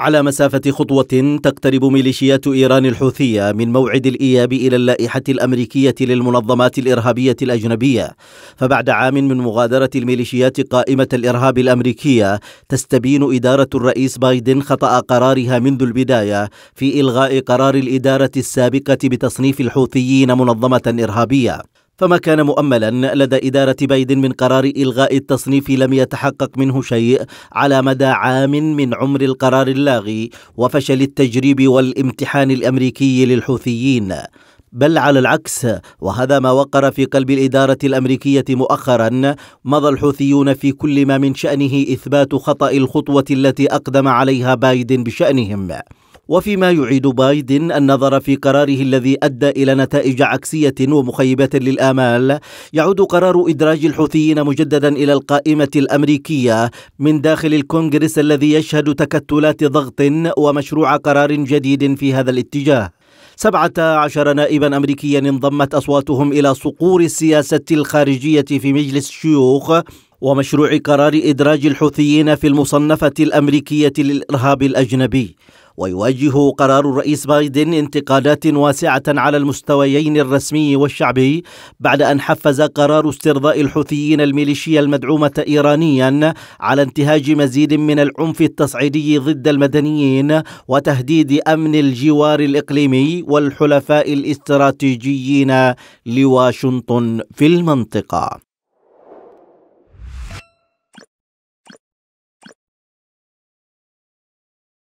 على مسافة خطوة تقترب ميليشيات إيران الحوثية من موعد الإياب إلى اللائحة الأمريكية للمنظمات الإرهابية الأجنبية، فبعد عام من مغادرة الميليشيات قائمة الإرهاب الأمريكية، تستبين إدارة الرئيس بايدن خطأ قرارها منذ البداية في إلغاء قرار الإدارة السابقة بتصنيف الحوثيين منظمة إرهابية. فما كان مؤملا لدى إدارة بايدن من قرار إلغاء التصنيف لم يتحقق منه شيء على مدى عام من عمر القرار اللاغي وفشل التجريب والامتحان الأمريكي للحوثيين بل على العكس وهذا ما وقر في قلب الإدارة الأمريكية مؤخرا مضى الحوثيون في كل ما من شأنه إثبات خطأ الخطوة التي أقدم عليها بايدن بشأنهم وفيما يعيد بايدن النظر في قراره الذي أدى إلى نتائج عكسية ومخيبة للآمال يعود قرار إدراج الحوثيين مجددا إلى القائمة الأمريكية من داخل الكونغرس الذي يشهد تكتلات ضغط ومشروع قرار جديد في هذا الاتجاه سبعة عشر نائبا أمريكيا انضمت أصواتهم إلى صقور السياسة الخارجية في مجلس الشيوخ ومشروع قرار إدراج الحوثيين في المصنفة الأمريكية للإرهاب الأجنبي ويواجه قرار الرئيس بايدن انتقادات واسعة على المستويين الرسمي والشعبي بعد أن حفز قرار استرضاء الحوثيين الميليشيا المدعومة إيرانيا على انتهاج مزيد من العنف التصعيدي ضد المدنيين وتهديد أمن الجوار الإقليمي والحلفاء الاستراتيجيين لواشنطن في المنطقة